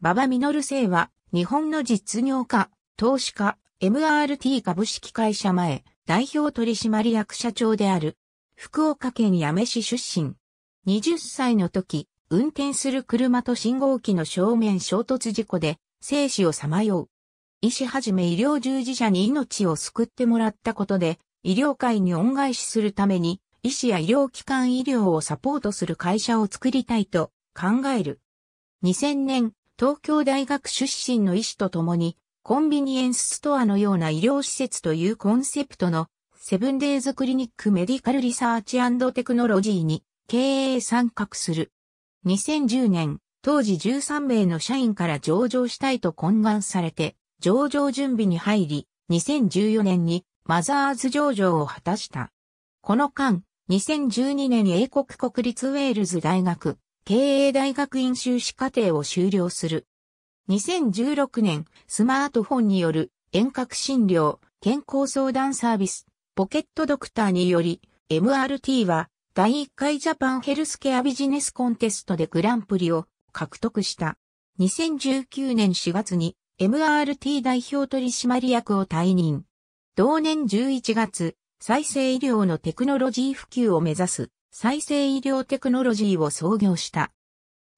馬場実生は、日本の実業家、投資家、MRT 株式会社前、代表取締役社長である。福岡県八女市出身。20歳の時、運転する車と信号機の正面衝突事故で、生死をさまよう。医師はじめ医療従事者に命を救ってもらったことで、医療界に恩返しするために、医師や医療機関医療をサポートする会社を作りたいと考える。2000年、東京大学出身の医師と共に、コンビニエンスストアのような医療施設というコンセプトの、セブンデイズクリニックメディカルリサーチテクノロジーに経営参画する。2010年、当時13名の社員から上場したいと懇願されて、上場準備に入り、2014年にマザーズ上場を果たした。この間、2012年英国国立ウェールズ大学、経営大学院修士課程を修了する。2016年、スマートフォンによる遠隔診療、健康相談サービス、ポケットドクターにより、MRT は第1回ジャパンヘルスケアビジネスコンテストでグランプリを獲得した。2019年4月に MRT 代表取締役を退任。同年11月、再生医療のテクノロジー普及を目指す再生医療テクノロジーを創業した。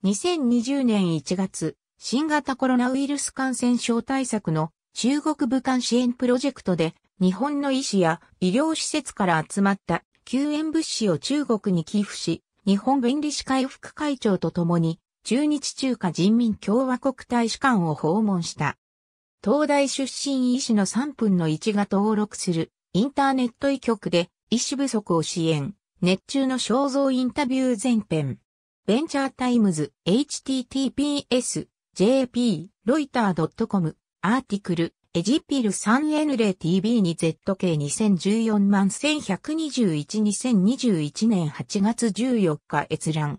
2020年1月、新型コロナウイルス感染症対策の中国武漢支援プロジェクトで日本の医師や医療施設から集まった救援物資を中国に寄付し、日本弁理士会副会長と共に中日中華人民共和国大使館を訪問した。東大出身医師の3分の1が登録するインターネット医局で医師不足を支援。熱中の肖像インタビュー前編。ベンチャータイムズ、https、jp、ロイター .com、アーティクル、エジピル3 n l t v に ZK2014 万1121-2021年8月14日閲覧。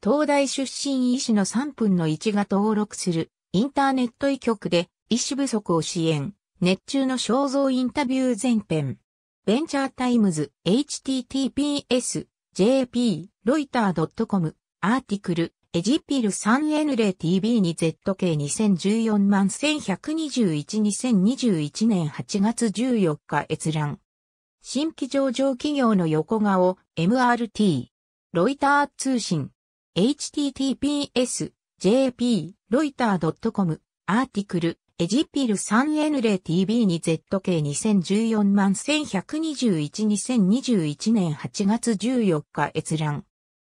東大出身医師の3分の1が登録するインターネット医局で医師不足を支援、熱中の肖像インタビュー前編。ベンチャータイムズ、https、jp、ロイター .com、アーティクル、エジピル3 n l t v に ZK2014 万1121-2021年8月14日閲覧。新規上場企業の横顔、MRT、ロイター通信、https、jp、ロイター .com、アーティクル、エジピル 3N0TV に ZK2014 万1121-2021年8月14日閲覧。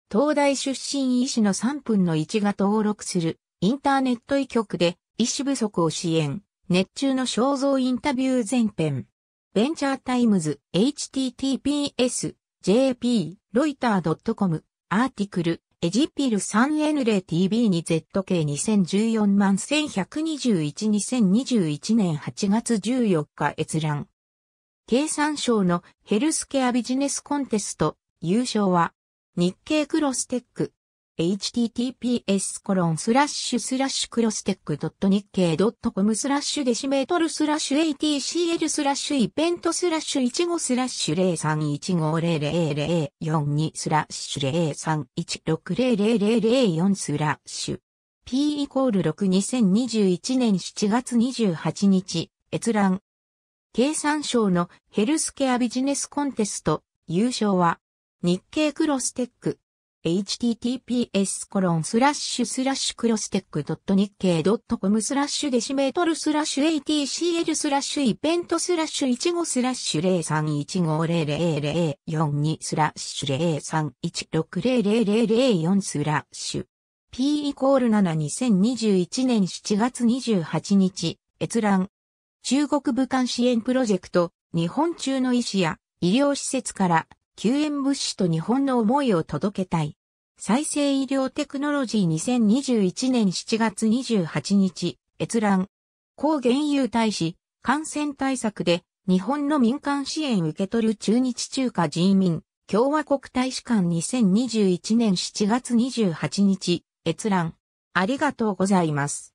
東大出身医師の3分の1が登録するインターネット医局で医師不足を支援。熱中の肖像インタビュー前編。ベンチャータイムズ https jp ロイター .com アーティクルエジピル 3N0TV に ZK2014 万1121-2021年8月14日閲覧。経産省のヘルスケアビジネスコンテスト優勝は日経クロステック https コロンスラッシュスラッシュクロステック日経ドットコムスラッシュデシメートルスラッシュ ATCL スラッシュイベントスラッシュ15スラッシュ0315000042スラッシュ0316000004スラッシュ P イコール6 2021年7月28日閲覧経産省のヘルスケアビジネスコンテスト優勝は日経クロステック https コロンスラッシュスラッシュクロステックドット日経ドットコムスラッシュデシメートルスラッシュ ATCL スラッシュイベントスラッシュ15スラッシュ0315000042スラッシュ0316000004スラッシュ P イコール7 2021年7月28日閲覧中国武漢支援プロジェクト日本中の医師や医療施設から救援物資と日本の思いを届けたい。再生医療テクノロジー2021年7月28日、閲覧。抗原油大使、感染対策で、日本の民間支援受け取る中日中華人民、共和国大使館2021年7月28日、閲覧。ありがとうございます。